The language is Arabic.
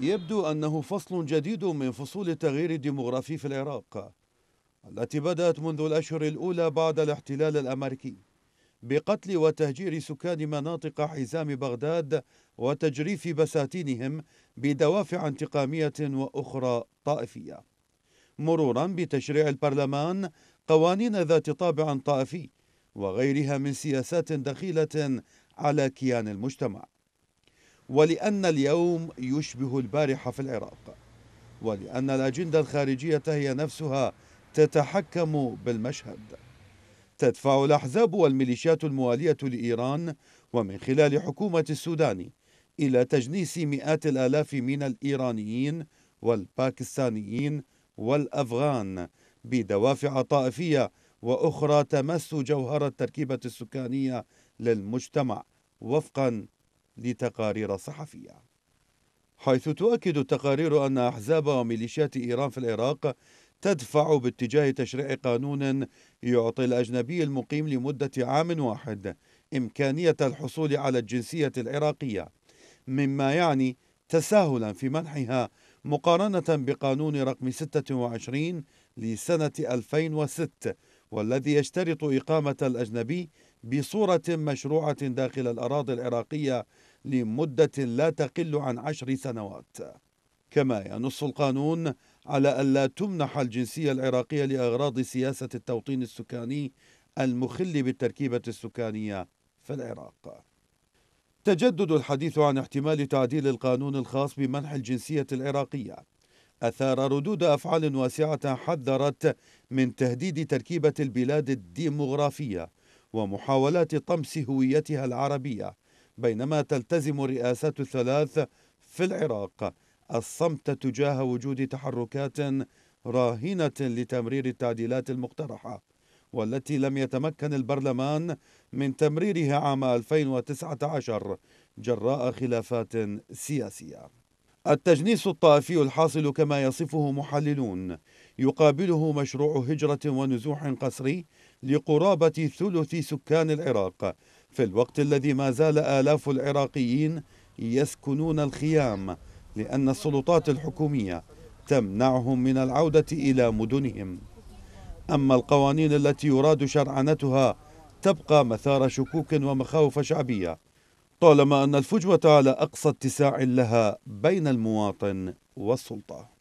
يبدو أنه فصل جديد من فصول التغيير الديمغرافي في العراق التي بدأت منذ الأشهر الأولى بعد الاحتلال الأمريكي بقتل وتهجير سكان مناطق حزام بغداد وتجريف بساتينهم بدوافع انتقامية وأخرى طائفية مرورا بتشريع البرلمان قوانين ذات طابع طائفي وغيرها من سياسات دخيلة على كيان المجتمع ولأن اليوم يشبه البارحة في العراق ولأن الأجندة الخارجية هي نفسها تتحكم بالمشهد تدفع الأحزاب والميليشيات الموالية لإيران ومن خلال حكومة السودان إلى تجنيس مئات الآلاف من الإيرانيين والباكستانيين والأفغان بدوافع طائفية وأخرى تمس جوهر التركيبة السكانية للمجتمع وفقا لتقارير صحفية حيث تؤكد التقارير أن أحزاب وميليشيات إيران في العراق تدفع باتجاه تشريع قانون يعطي الأجنبي المقيم لمدة عام واحد إمكانية الحصول على الجنسية العراقية مما يعني تساهلا في منحها مقارنة بقانون رقم 26 لسنة 2006 والذي يشترط إقامة الأجنبي بصورة مشروعة داخل الأراضي العراقية لمدة لا تقل عن عشر سنوات كما ينص القانون على ألا تمنح الجنسية العراقية لأغراض سياسة التوطين السكاني المخل بالتركيبة السكانية في العراق تجدد الحديث عن احتمال تعديل القانون الخاص بمنح الجنسية العراقية أثار ردود أفعال واسعة حذرت من تهديد تركيبة البلاد الديمغرافية ومحاولات طمس هويتها العربية بينما تلتزم الرئاسات الثلاث في العراق الصمت تجاه وجود تحركات راهنة لتمرير التعديلات المقترحة والتي لم يتمكن البرلمان من تمريرها عام 2019 جراء خلافات سياسية التجنيس الطائفي الحاصل كما يصفه محللون يقابله مشروع هجرة ونزوح قسري لقرابة ثلث سكان العراق في الوقت الذي ما زال آلاف العراقيين يسكنون الخيام لأن السلطات الحكومية تمنعهم من العودة إلى مدنهم أما القوانين التي يراد شرعنتها تبقى مثار شكوك ومخاوف شعبية طالما أن الفجوة على أقصى اتساع لها بين المواطن والسلطة